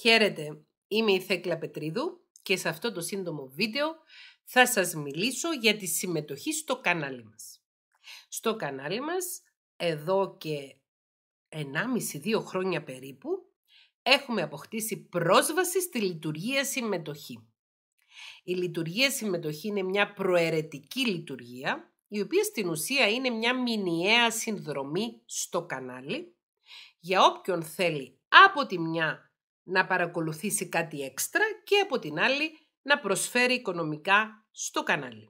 Χαίρετε, είμαι η Θέκλα Πετρίδου και σε αυτό το σύντομο βίντεο θα σας μιλήσω για τη συμμετοχή στο κανάλι μας. Στο κανάλι μας, εδώ και 1,5-2 χρόνια περίπου, έχουμε αποκτήσει πρόσβαση στη λειτουργία συμμετοχή. Η λειτουργία συμμετοχή είναι μια προαιρετική λειτουργία, η οποία στην ουσία είναι μια μηνιαία συνδρομή στο κανάλι, για όποιον θέλει από τη μια να παρακολουθήσει κάτι έξτρα και από την άλλη να προσφέρει οικονομικά στο κανάλι.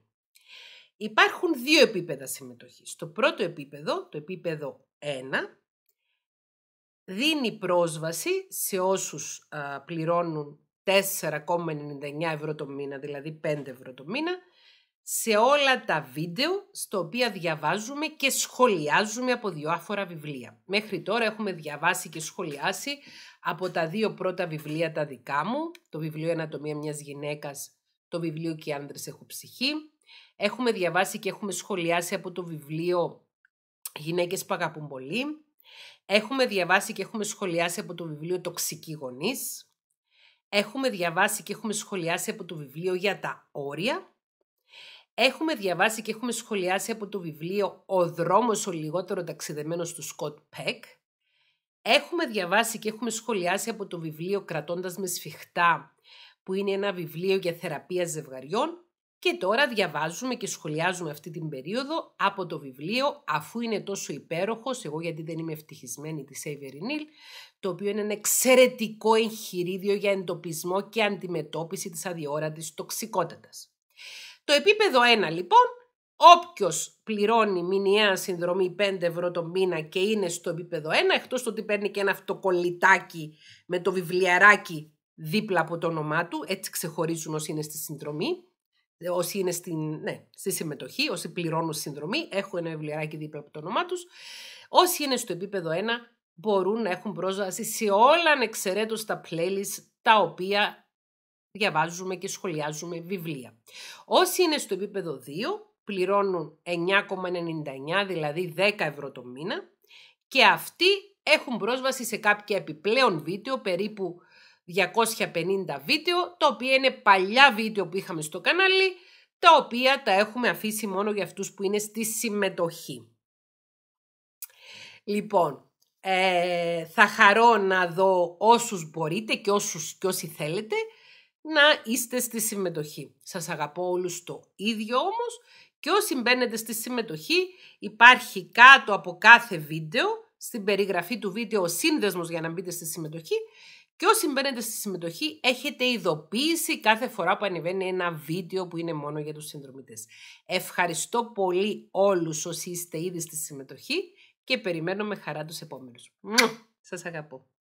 Υπάρχουν δύο επίπεδα συμμετοχής. Το πρώτο επίπεδο, το επίπεδο 1, δίνει πρόσβαση σε όσους πληρώνουν 4,99 ευρώ το μήνα, δηλαδή 5 ευρώ το μήνα, σε όλα τα βίντεο στο οποία διαβάζουμε και σχολιάζουμε από διάφορα βιβλία. Μέχρι τώρα έχουμε διαβάσει και σχολιάσει από τα δύο πρώτα βιβλία τα δικά μου, το βιβλίο «Ανατομία μιας γυναίκας», το βιβλίο «Και οι άνδρες έχω ψυχή». Έχουμε διαβάσει και έχουμε σχολιάσει από το βιβλίο «Γυναίκες που αγαπούν πολύ». Έχουμε διαβάσει και έχουμε σχολιάσει από το βιβλίο «Τοξικοί πολυ Έχουμε διαβάσει και έχουμε σχολιάσει από το βιβλίο για τα όρια Έχουμε διαβάσει και έχουμε σχολιάσει από το βιβλίο «Ο δρόμος ο λιγότερο ταξιδεμένος» του Σκοτ Πεκ. Έχουμε διαβάσει και έχουμε σχολιάσει από το βιβλίο «Κρατώντας με σφιχτά» που είναι ένα βιβλίο για θεραπεία ζευγαριών και τώρα διαβάζουμε και σχολιάζουμε αυτή την περίοδο από το βιβλίο «Αφού είναι τόσο υπέροχος, εγώ γιατί δεν είμαι ευτυχισμένη» της Avery Neal, το οποίο είναι ένα εξαιρετικό εγχειρίδιο για εντοπισμό και αντιμετώπιση της αδιόρατης τοξικότητας. Το επίπεδο 1 λοιπόν, όποιος πληρώνει μηνιαία συνδρομή 5 ευρώ το μήνα και είναι στο επίπεδο 1, εκτός το ότι παίρνει και ένα αυτοκολλητάκι με το βιβλιαράκι δίπλα από το όνομά του, έτσι ξεχωρίζουν όσοι είναι στη συνδρομή, όσοι είναι στην, ναι, στη συμμετοχή, όσοι πληρώνουν συνδρομή, έχουν ένα βιβλιαράκι δίπλα από το όνομά τους. Όσοι είναι στο επίπεδο 1 μπορούν να έχουν πρόσβαση σε όλα ανεξαιρέτως τα playlist τα οποία διαβάζουμε και σχολιάζουμε βιβλία. Όσοι είναι στο επίπεδο 2 πληρώνουν 9,99 δηλαδή 10 ευρώ το μήνα και αυτοί έχουν πρόσβαση σε κάποια επιπλέον βίντεο περίπου 250 βίντεο, τα οποία είναι παλιά βίντεο που είχαμε στο κανάλι, τα οποία τα έχουμε αφήσει μόνο για αυτούς που είναι στη συμμετοχή. Λοιπόν, ε, θα χαρώ να δω όσους μπορείτε και όσους και όσοι θέλετε να είστε στη συμμετοχή. Σας αγαπώ όλους το ίδιο όμως και όσοι μπαίνετε στη συμμετοχή υπάρχει κάτω από κάθε βίντεο, στην περιγραφή του βίντεο ο σύνδεσμος για να μπείτε στη συμμετοχή και όσοι μπαίνετε στη συμμετοχή έχετε ειδοποίηση κάθε φορά που ανεβαίνει ένα βίντεο που είναι μόνο για τους συνδρομητές. Ευχαριστώ πολύ όλους όσοι είστε ήδη στη συμμετοχή και περιμένω με χαρά τους επόμενους. Σας αγαπώ.